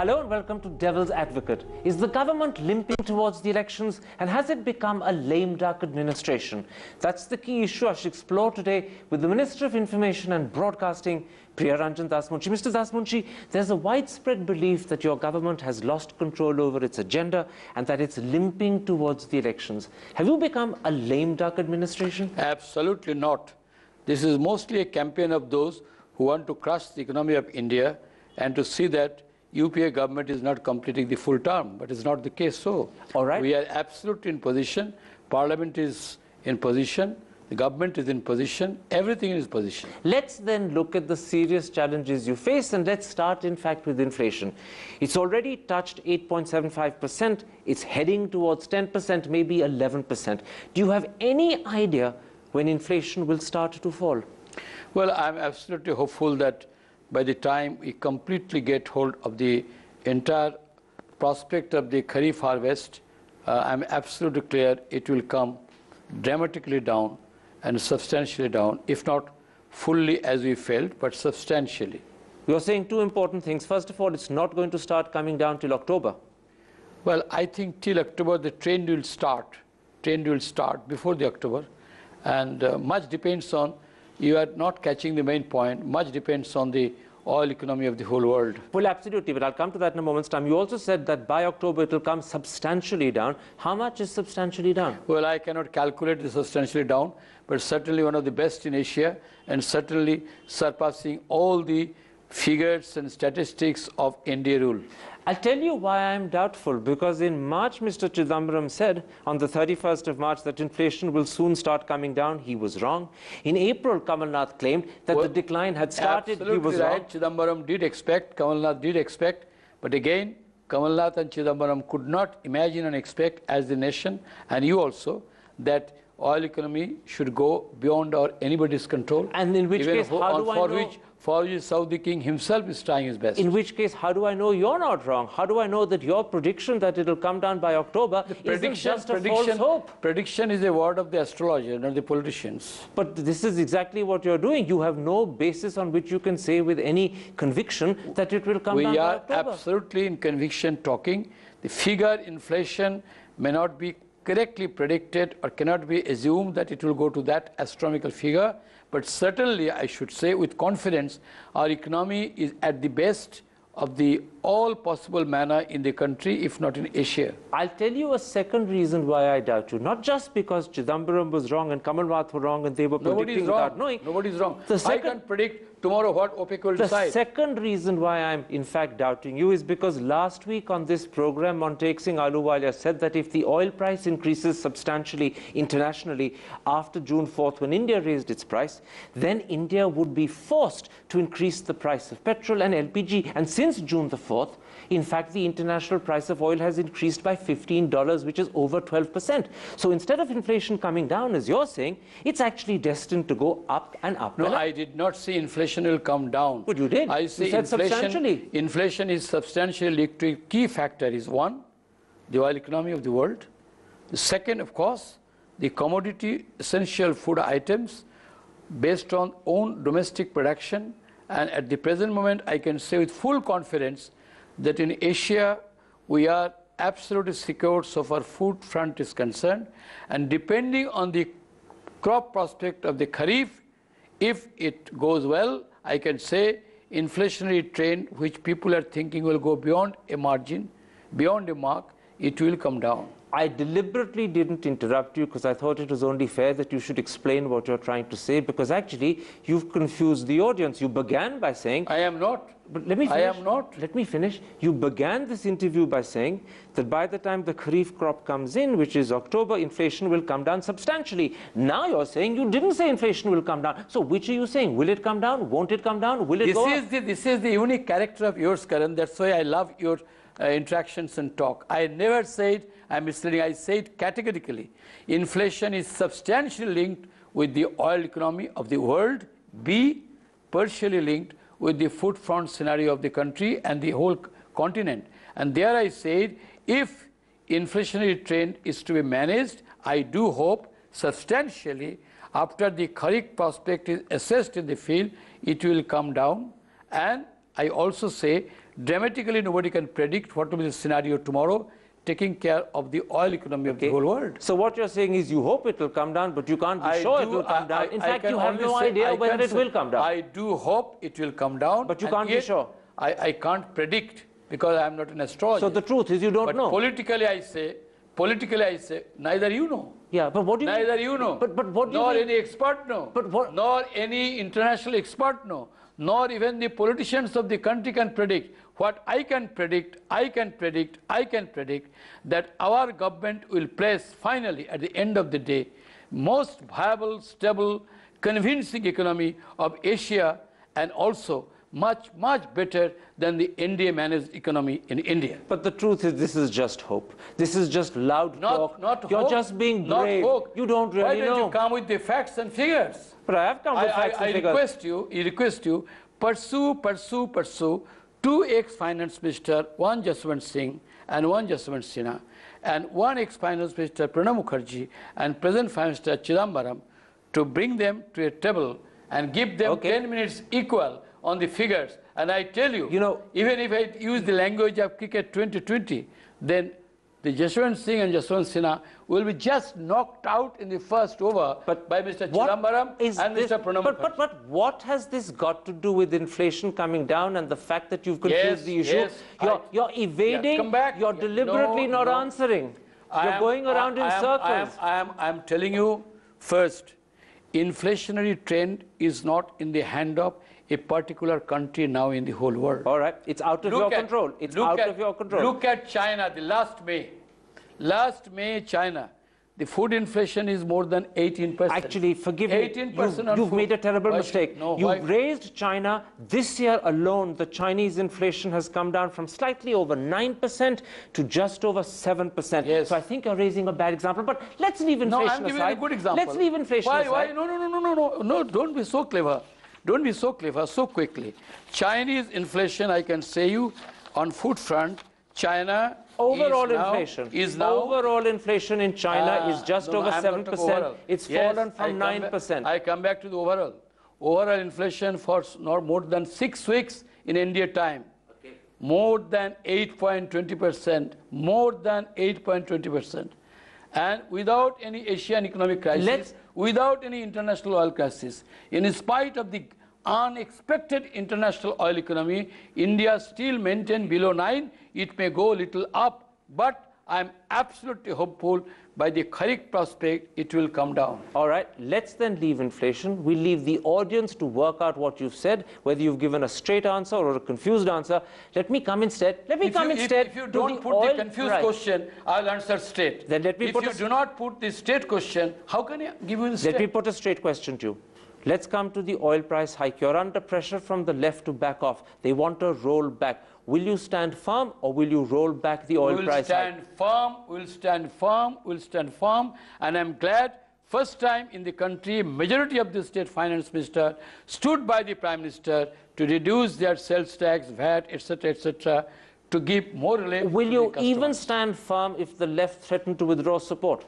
Hello and welcome to Devil's Advocate. Is the government limping towards the elections and has it become a lame duck administration? That's the key issue I should explore today with the Minister of Information and Broadcasting, Priya Ranjan Dasmunchi. Mr. Dasmunchi, there's a widespread belief that your government has lost control over its agenda and that it's limping towards the elections. Have you become a lame duck administration? Absolutely not. This is mostly a campaign of those who want to crush the economy of India and to see that UPA government is not completing the full term, but it's not the case so. All right. We are absolutely in position. Parliament is in position. The government is in position. Everything is position. Let's then look at the serious challenges you face, and let's start, in fact, with inflation. It's already touched 8.75%. It's heading towards 10%, maybe 11%. Do you have any idea when inflation will start to fall? Well, I'm absolutely hopeful that by the time we completely get hold of the entire prospect of the Kharif harvest, uh, I'm absolutely clear it will come dramatically down and substantially down, if not fully as we felt, but substantially. You're saying two important things. First of all, it's not going to start coming down till October. Well, I think till October the trend will start. Trend will start before the October. And uh, much depends on you are not catching the main point. Much depends on the oil economy of the whole world. Well, absolutely, but I'll come to that in a moment's time. You also said that by October it will come substantially down. How much is substantially down? Well, I cannot calculate the substantially down, but certainly one of the best in Asia and certainly surpassing all the figures and statistics of India rule. I'll tell you why I'm doubtful, because in March, Mr. Chidambaram said on the 31st of March that inflation will soon start coming down. He was wrong. In April, Kamal Nath claimed that well, the decline had started. he was right. Wrong. Chidambaram did expect, Kamal Nath did expect, but again, Kamal Nath and Chidambaram could not imagine and expect as the nation, and you also, that oil economy should go beyond our anybody's control. And in which case, how do I know? Which, for which Saudi king himself is trying his best. In which case, how do I know you're not wrong? How do I know that your prediction that it'll come down by October prediction, is just a false hope? Prediction is a word of the astrologer, not the politicians. But this is exactly what you're doing. You have no basis on which you can say with any conviction that it will come we down by October. We are absolutely in conviction talking. The figure inflation may not be correctly predicted or cannot be assumed that it will go to that astronomical figure but certainly, I should say with confidence, our economy is at the best of the all possible manner in the country, if not in Asia. I'll tell you a second reason why I doubt you. Not just because Chidambaram was wrong and Kamalnath were wrong and they were Nobody predicting without knowing. Nobody's wrong. The second, I can't predict tomorrow what OPEC will the decide. The second reason why I'm in fact doubting you is because last week on this program, Montek Singh Aluwalia said that if the oil price increases substantially internationally after June 4th when India raised its price, then India would be forced to increase the price of petrol and LPG. And since June the 4th, forth. In fact, the international price of oil has increased by $15, which is over 12%. So instead of inflation coming down, as you're saying, it's actually destined to go up and up. No, and up. I did not say inflation will come down. But you did. I see you said inflation, substantially. Inflation is substantially two key factor is one, the oil economy of the world. The second, of course, the commodity essential food items based on own domestic production. And at the present moment, I can say with full confidence that in Asia, we are absolutely secure so far food front is concerned. And depending on the crop prospect of the Kharif, if it goes well, I can say inflationary trend which people are thinking will go beyond a margin, beyond a mark, it will come down. I deliberately didn't interrupt you because I thought it was only fair that you should explain what you're trying to say because actually you've confused the audience. You began by saying... I am not. But let me finish. I am not. Let me finish. You began this interview by saying that by the time the Kharif crop comes in, which is October, inflation will come down substantially. Now you're saying you didn't say inflation will come down. So which are you saying? Will it come down? Won't it come down? Will it this go is The, this is the unique character of yours, Karan. That's why I love your uh, interactions and talk. I never said I'm misleading. I said categorically, inflation is substantially linked with the oil economy of the world. B, partially linked with the food front scenario of the country and the whole continent. And there I said, if inflationary trend is to be managed, I do hope substantially after the Kharif prospect is assessed in the field, it will come down. And I also say dramatically nobody can predict what will be the scenario tomorrow taking care of the oil economy okay. of the whole world. So what you're saying is you hope it will come down, but you can't be I sure do, it will come I, down. In I, fact, you have no say, idea whether it say, will come down. I do hope it will come down. But you can't be sure. I, can't predict because I'm not an astrologer. So the truth is you don't but know. politically I say, politically I say, neither you know. Yeah, but what do you Neither mean? you know. But, but what do nor you Nor any expert know. But what? Nor any international expert know nor even the politicians of the country can predict. What I can predict, I can predict, I can predict that our government will place finally at the end of the day most viable, stable, convincing economy of Asia and also much, much better than the India managed economy in India. But the truth is, this is just hope. This is just loud not, talk. Not You're hope, just being brave. You don't really know. Why don't know. you come with the facts and figures? But I have come with I, facts I, and I figures. Request you, I request you, pursue, pursue, pursue two ex-finance minister, one Jaswant Singh and one Jaswant Sinha, and one ex-finance minister Pranam Mukherjee and present finance minister Chidambaram to bring them to a table and give them okay. 10 minutes equal on the figures. And I tell you, you know, even if I use the language of cricket 2020, then the Jashwant Singh and Jashwant Sinha will be just knocked out in the first over but by Mr. Chidambaram and this, Mr. Pranam. But, but, but what has this got to do with inflation coming down and the fact that you've confused yes, the issue? Yes, you're, I, you're evading, back. you're yeah, deliberately no, not no. answering. I you're am, going around I, in am, circles. I am, I, am, I am telling you, first, inflationary trend is not in the hand of a particular country now in the whole world. All right. It's out of look your at, control. It's out at, of your control. Look at China, the last May. Last May, China. The food inflation is more than 18%. Actually, forgive 18 me. 18% you, have made a terrible why mistake. Should, no, you have raised China. This year alone, the Chinese inflation has come down from slightly over 9% to just over 7%. Yes. So I think you're raising a bad example. But let's leave inflation no, I'm aside. giving a good example. Let's leave inflation why, aside. Why? no, no, no, no, no. No, don't be so clever. Don't be so clever so quickly. Chinese inflation, I can say you, on food front, China overall is inflation is now overall inflation in China uh, is just no, over seven percent. It's yes, fallen from nine percent. I come back to the overall. Overall inflation for not more than six weeks in India time, okay. more than 8.20 percent, more than 8.20 percent, and without any Asian economic crisis. Let's without any international oil crisis. In spite of the unexpected international oil economy, India still maintained below 9. It may go little up, but I'm absolutely hopeful by the correct prospect, it will come down. All right, let's then leave inflation. We leave the audience to work out what you've said, whether you've given a straight answer or a confused answer. Let me come instead. Let me if come you, instead. If, if you don't the put the confused price. question, I'll answer straight. Then let me if put. you do not put the straight question, how can I give you? Let me put a straight question to you. Let's come to the oil price hike. You're under pressure from the left to back off. They want a roll back will you stand firm or will you roll back the oil we'll price? We'll stand hike? firm, we'll stand firm, we'll stand firm. And I'm glad, first time in the country, majority of the state finance minister stood by the prime minister to reduce their sales tax, VAT, etc., etc., to give more relief Will you even stand firm if the left threatened to withdraw support?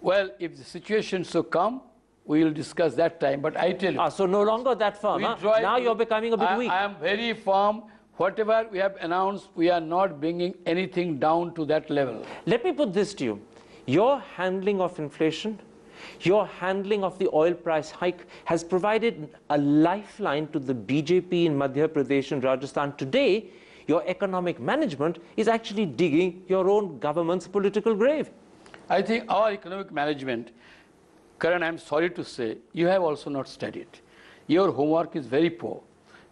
Well, if the situation so come, we will discuss that time. But I tell you. Ah, so no longer that firm. Huh? Now you're becoming a bit I, weak. I am very firm. Whatever we have announced, we are not bringing anything down to that level. Let me put this to you. Your handling of inflation, your handling of the oil price hike has provided a lifeline to the BJP in Madhya Pradesh and Rajasthan. Today, your economic management is actually digging your own government's political grave. I think our economic management, Karan, I'm sorry to say, you have also not studied. Your homework is very poor.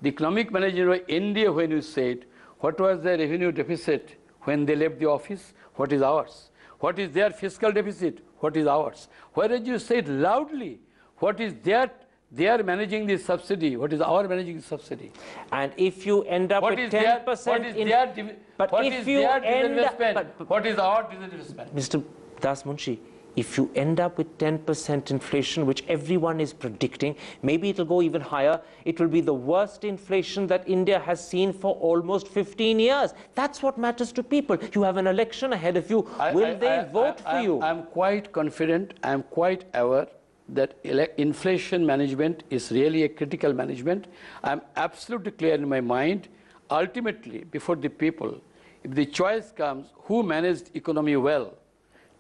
The economic manager of India, when you said, what was their revenue deficit when they left the office? What is ours? What is their fiscal deficit? What is ours? Whereas you said loudly, what is their they are managing the subsidy. What is our managing subsidy? And if you end up what with 10 percent, what is in, their, but what if is you their end up, but, but, what is our disinvestment? Mr. Das Munshi, if you end up with 10% inflation, which everyone is predicting, maybe it'll go even higher, it will be the worst inflation that India has seen for almost 15 years. That's what matters to people. You have an election ahead of you. I, will I, they I, vote for you? I'm quite confident, I'm quite aware that inflation management is really a critical management. I'm absolutely clear in my mind, ultimately, before the people, if the choice comes, who managed economy well?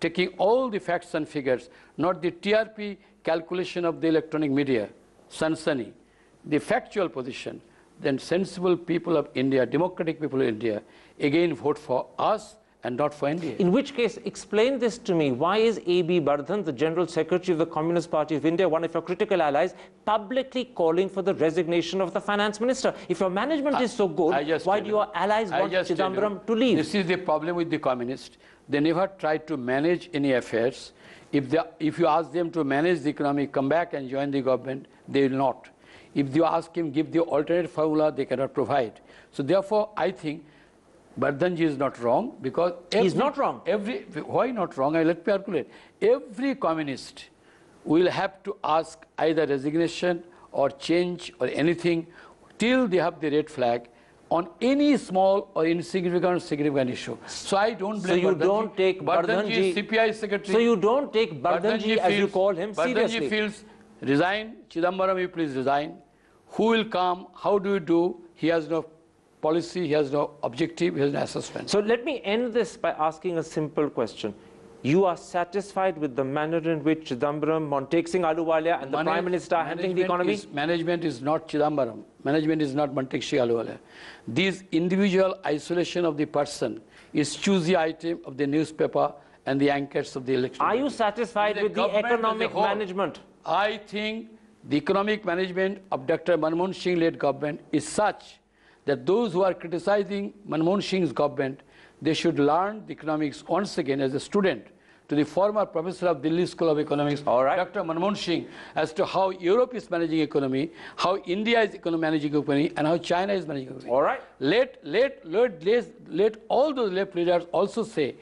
taking all the facts and figures, not the TRP calculation of the electronic media, Sansani, the factual position, then sensible people of India, democratic people of India, again vote for us and not for NDA. In which case, explain this to me. Why is A.B. Bardhan, the General Secretary of the Communist Party of India, one of your critical allies, publicly calling for the resignation of the finance minister? If your management I, is so good, why do your allies I want Chidambaram to leave? This is the problem with the communists. They never try to manage any affairs. If, they, if you ask them to manage the economy, come back and join the government, they will not. If you ask him, give the alternate formula, they cannot provide. So therefore, I think Bardhanji is not wrong because... Every, He's not wrong. Every Why not wrong? I let me calculate. Every communist will have to ask either resignation or change or anything till they have the red flag on any small or insignificant significant issue. So I don't blame. So you Bardhanji. don't take Bardhanji, Bardhanji CPI secretary. So you don't take Bardhanji, Bardhanji as you call him Bardhanji seriously. feels resign. Chidambaram, you please resign. Who will come? How do you do? He has no policy. He has no objective. He has no assessment. So let me end this by asking a simple question you are satisfied with the manner in which Chidambaram, Montek Singh Aluwalia, and the Manage, Prime Minister are handling the economy? Is, management is not Chidambaram. Management is not Montek Singh Aluwalia. This individual isolation of the person is choosy item of the newspaper and the anchors of the election. Are you satisfied the with the economic management? I think the economic management of Dr. Manmohan Singh-led government is such that those who are criticizing Manmohan Singh's government they should learn the economics once again as a student to the former professor of Delhi School of Economics, right. Dr. Manmohan Singh, as to how Europe is managing economy, how India is managing economy, and how China is managing economy. All right. Let, let, let, let, let all those left leaders also say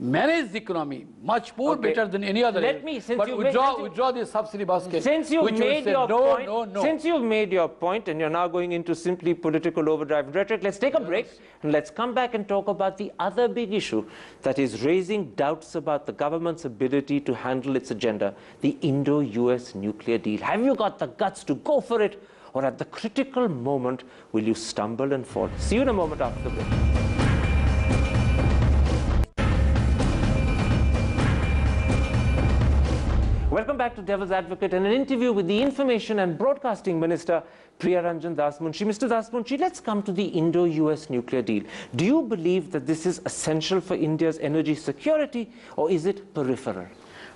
manage the economy much more okay. better than any other. Let area. me, since but you withdraw, made, withdraw the subsidy basket. Since you made your no, point, no, no. since you've made your point, and you're now going into simply political overdrive rhetoric, let's take a yes. break and let's come back and talk about the other big issue that is raising doubts about the government's ability to handle its agenda: the Indo-U.S. nuclear deal. Have you got the guts to go for it, or at the critical moment will you stumble and fall? See you in a moment after the break. Welcome back to Devil's Advocate and an interview with the Information and Broadcasting Minister, Priya Ranjan Dasmunshi. Mr. Dasmunshi, let's come to the Indo-US nuclear deal. Do you believe that this is essential for India's energy security or is it peripheral?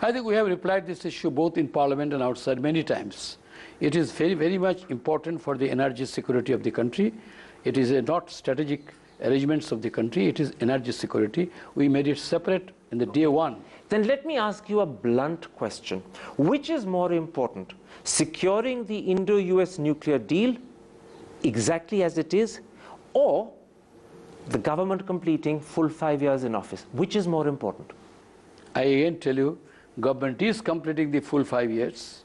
I think we have replied this issue both in Parliament and outside many times. It is very, very much important for the energy security of the country. It is not strategic arrangements of the country. It is energy security. We made it separate in the day one. Then let me ask you a blunt question. Which is more important, securing the Indo-US nuclear deal exactly as it is, or the government completing full five years in office? Which is more important? I again tell you, government is completing the full five years.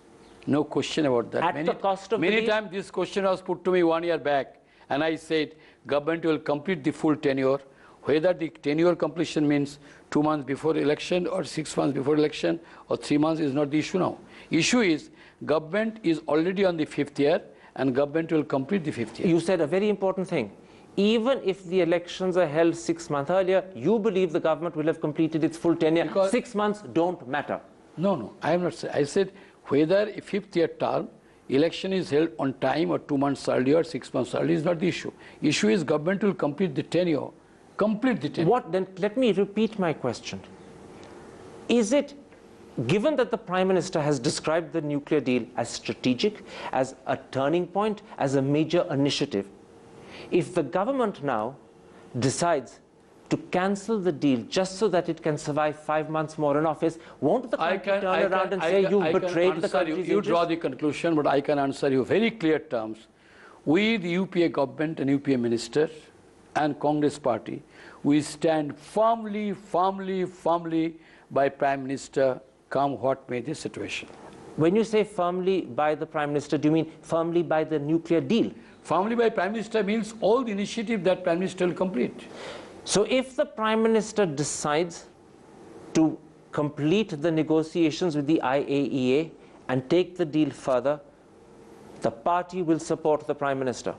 No question about that. At many, the cost of Many times this question was put to me one year back, and I said, government will complete the full tenure whether the tenure completion means two months before election or six months before election or three months is not the issue now. Issue is government is already on the fifth year and government will complete the fifth year. You said a very important thing. Even if the elections are held six months earlier, you believe the government will have completed its full tenure. Because six months don't matter. No, no, I am not saying. I said whether a fifth year term election is held on time or two months earlier, six months earlier is not the issue. Issue is government will complete the tenure complete What then? Let me repeat my question. Is it given that the Prime Minister has described the nuclear deal as strategic, as a turning point, as a major initiative, if the government now decides to cancel the deal just so that it can survive five months more in office, won't the country can, turn I around can, and I say can, you betrayed the country? You, you draw the conclusion, but I can answer you very clear terms. We, the UPA government and UPA minister and Congress party, we stand firmly, firmly, firmly by Prime Minister, come what may the situation. When you say firmly by the Prime Minister, do you mean firmly by the nuclear deal? Firmly by Prime Minister means all the initiative that Prime Minister will complete. So if the Prime Minister decides to complete the negotiations with the IAEA and take the deal further, the party will support the Prime Minister.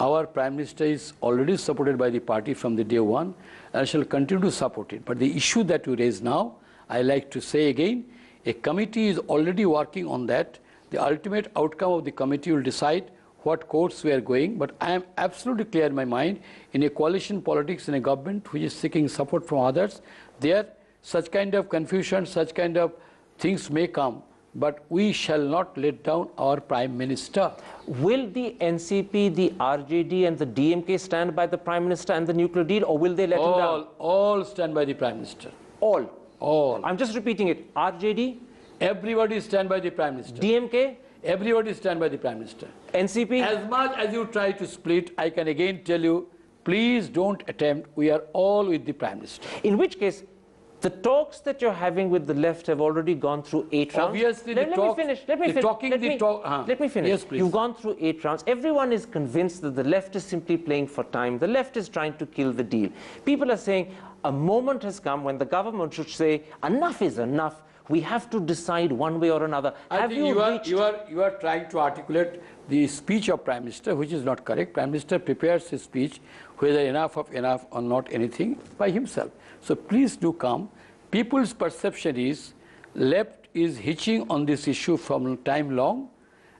Our Prime Minister is already supported by the party from the day one and shall continue to support it. But the issue that you raise now, I like to say again, a committee is already working on that. The ultimate outcome of the committee will decide what course we are going, but I am absolutely clear in my mind, in a coalition politics, in a government which is seeking support from others, there such kind of confusion, such kind of things may come but we shall not let down our Prime Minister. Will the NCP, the RJD and the DMK stand by the Prime Minister and the nuclear deal or will they let all, him down? All stand by the Prime Minister. All? All. I'm just repeating it. RJD? Everybody stand by the Prime Minister. DMK? Everybody stand by the Prime Minister. NCP? As much as you try to split, I can again tell you, please don't attempt. We are all with the Prime Minister. In which case, the talks that you're having with the left have already gone through eight rounds. Obviously, let, the let me finish. Let me finish. Talking, let, me, talk, ah. let me finish. Yes, please. You've gone through eight rounds. Everyone is convinced that the left is simply playing for time. The left is trying to kill the deal. People are saying a moment has come when the government should say enough is enough. We have to decide one way or another. I have think you, you, are, reached... you, are, you are trying to articulate the speech of Prime Minister, which is not correct. Prime Minister prepares his speech, whether enough of enough or not anything, by himself. So please do come. People's perception is left is hitching on this issue from time long,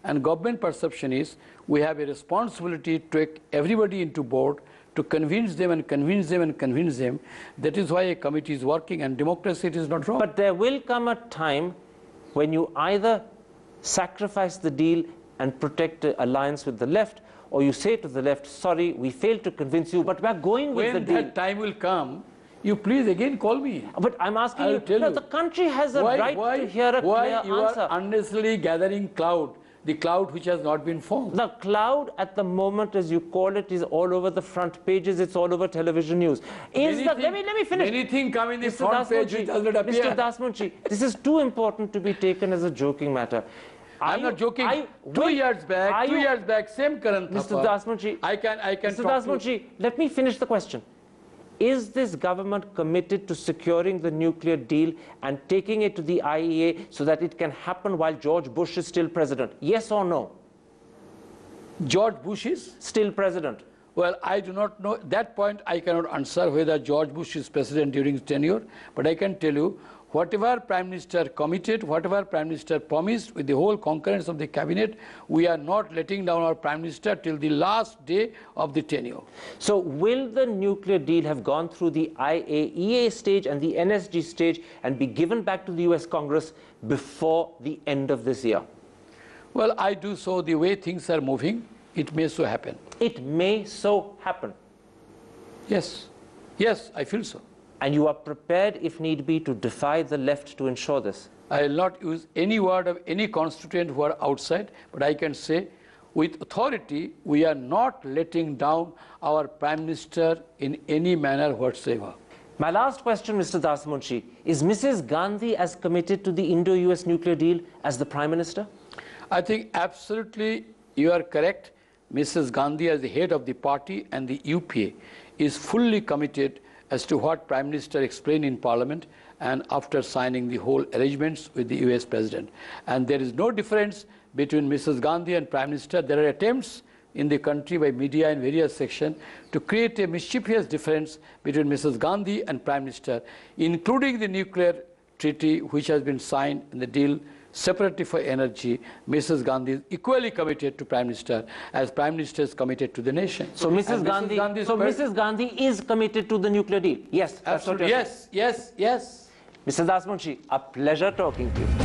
and government perception is we have a responsibility to take everybody into board to convince them and convince them and convince them. That is why a committee is working and democracy is not wrong. But there will come a time when you either sacrifice the deal and protect alliance with the left, or you say to the left, sorry, we failed to convince you, but we're going with when the deal. When that time will come, you please again call me. But I'm asking I'll you, no, you, the country has a why, right why, to hear a clear answer. Why you are unnecessarily gathering cloud, the cloud which has not been formed? The cloud at the moment, as you call it, is all over the front pages, it's all over television news. Is many the, let, me, let me finish. Anything coming? in the Mr. front Dasmunchi, page which does not appear. Mr. Dasmunchi, this is too important to be taken as a joking matter. I'm not joking. I, two wait, years back, two you, years back, same current. Mr. Dasmanchi, I can, I can. Mr. Dasmanchi, let me finish the question. Is this government committed to securing the nuclear deal and taking it to the IEA so that it can happen while George Bush is still president? Yes or no? George Bush is still president. Well, I do not know. That point I cannot answer whether George Bush is president during his tenure. But I can tell you whatever Prime Minister committed, whatever Prime Minister promised with the whole concurrence of the cabinet, we are not letting down our Prime Minister till the last day of the tenure. So will the nuclear deal have gone through the IAEA stage and the NSG stage and be given back to the US Congress before the end of this year? Well, I do so the way things are moving. It may so happen. It may so happen. Yes. Yes, I feel so. And you are prepared, if need be, to defy the left to ensure this? I will not use any word of any constituent who are outside, but I can say with authority, we are not letting down our Prime Minister in any manner whatsoever. My last question, Mr. Dasmunshi, is Mrs. Gandhi as committed to the Indo-US nuclear deal as the Prime Minister? I think absolutely you are correct. Mrs. Gandhi, as the head of the party and the UPA, is fully committed as to what Prime Minister explained in Parliament and after signing the whole arrangements with the US President. And there is no difference between Mrs. Gandhi and Prime Minister. There are attempts in the country by media and various sections to create a mischievous difference between Mrs. Gandhi and Prime Minister, including the nuclear treaty which has been signed and the deal separately for energy, Mrs. Gandhi is equally committed to Prime Minister as Prime Minister is committed to the nation. So Mrs. Gandhi, Mrs. so Mrs. Gandhi is committed to the nuclear deal. Yes, absolutely. Yes, yes, yes. Mr. Dasmanshi, a pleasure talking to you.